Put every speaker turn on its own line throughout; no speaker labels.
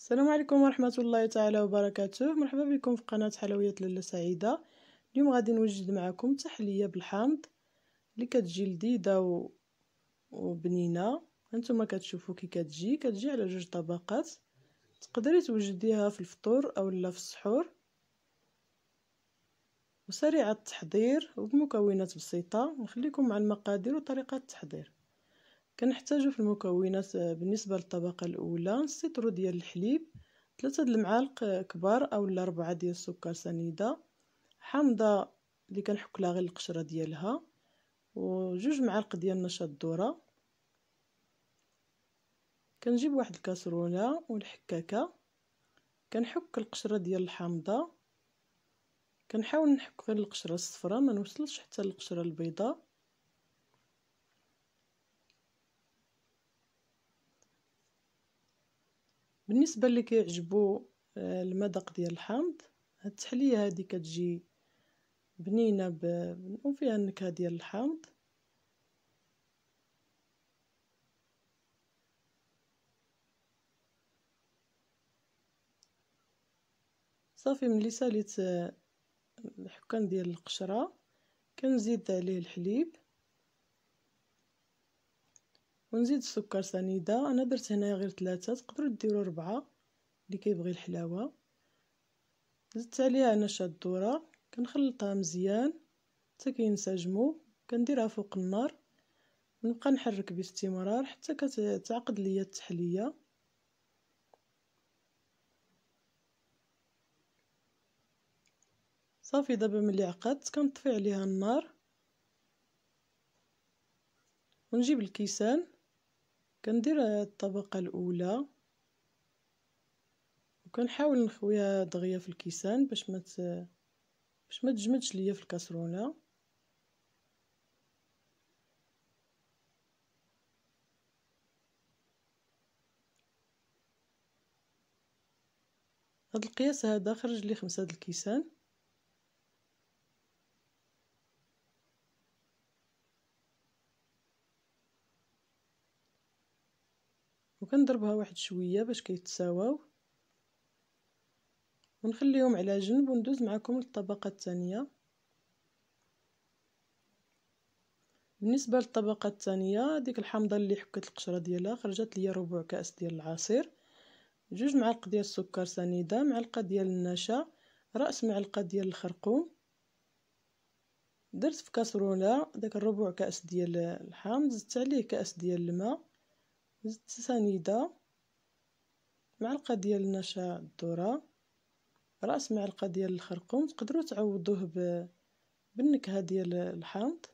السلام عليكم ورحمة الله تعالى وبركاته مرحبا بكم في قناة حلويات للا سعيدة اليوم غادي نوجد معكم تحلية بالحامض اللي كتجي لذيذة و... وبنينة هانتوما كتشوفوا كي كتجي كتجي على جوج طبقات تقدري توجديها في الفطور اولا في السحور وسريعة التحضير وبمكونات بسيطة نخليكم مع المقادير وطريقة التحضير كنحتاجو في المكونات آه، بالنسبه للطبقه الاولى سيترو ديال الحليب ثلاثه د المعالق آه، كبار اولا ربعه ديال السكر سنيده حامضه اللي كنحك لها غير القشره ديالها وجوج معالق ديال نشا الذره كنجيب واحد الكاسرونه والحكاكه كنحك القشره ديال الحامضه كنحاول نحك غير القشره الصفراء ما نوصلش حتى للقشره البيضاء بالنسبه اللي كيعجبو آه، المذاق ديال الحامض هاد التحليه هادي كتجي بنينه ب... وفيها النكهه ديال الحامض صافي ملي ساليت آه، الحكان ديال القشره كنزيد عليه الحليب ونزيد السكر سنيده انا درت هنايا غير ثلاثة تقدروا ديروا ربعة اللي كيبغي الحلاوه زدت عليها انا شاد الذره كنخلطها مزيان حتى كينسجموا كنديرها فوق النار نبقى نحرك باستمرار حتى كتعقد ليا التحليه صافي دابا ملي عقدت كنطفي عليها النار ونجيب الكيسان كندير الطبقة الأولى وكنحاول نخويها دغيا في الكيسان باش ما باش ما تجمدش ليا في الكسرونة هاد القياس هذا خرج لي خمسة د الكيسان وكنضربها واحد شويه باش كيتساواو ونخليهم على جنب وندوز معكم للطبقه الثانيه بالنسبه للطبقه الثانيه ديك الحامضه اللي حكت القشره ديالها خرجت ليا ربع كاس ديال العصير جوج معالق ديال السكر سنيده معلقه ديال النشا راس معلقه ديال الخرقوم درت في كاسرونه داك الربع كاس ديال الحامض زدت عليه كاس ديال الماء زدت سنيدة معلقة ديال النشا الذرة رأس معلقة ديال الخرقوم تقدروا تعوضوه ب... بالنكهة ديال الحامض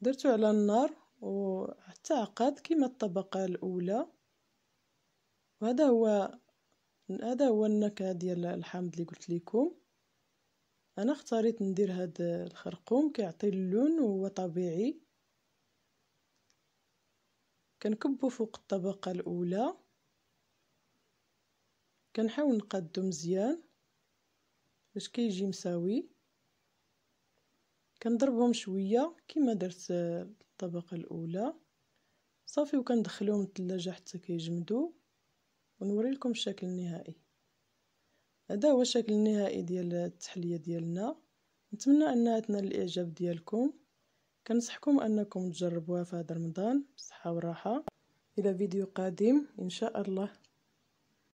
درتو على النار وحتى عقد كما الطبقة الأولى وهذا هو هذا هو النكهة ديال الحامض اللي قلت لكم انا اختاريت ندير هاد الخرقوم كيعطي اللون وهو طبيعي كنكبو فوق الطبقه الاولى كنحاول نقادو مزيان باش كيجي مساوي كنضربهم شويه كما درت الطبقه الاولى صافي وكندخلهم الثلاجه حتى كيجمدوا ونوري لكم الشكل النهائي هذا هو الشكل النهائي ديال التحليه ديالنا نتمنى انها تنال الاعجاب ديالكم كنصحكم انكم تجربوها في هذا رمضان بالصحه والراحه الى فيديو قادم ان شاء الله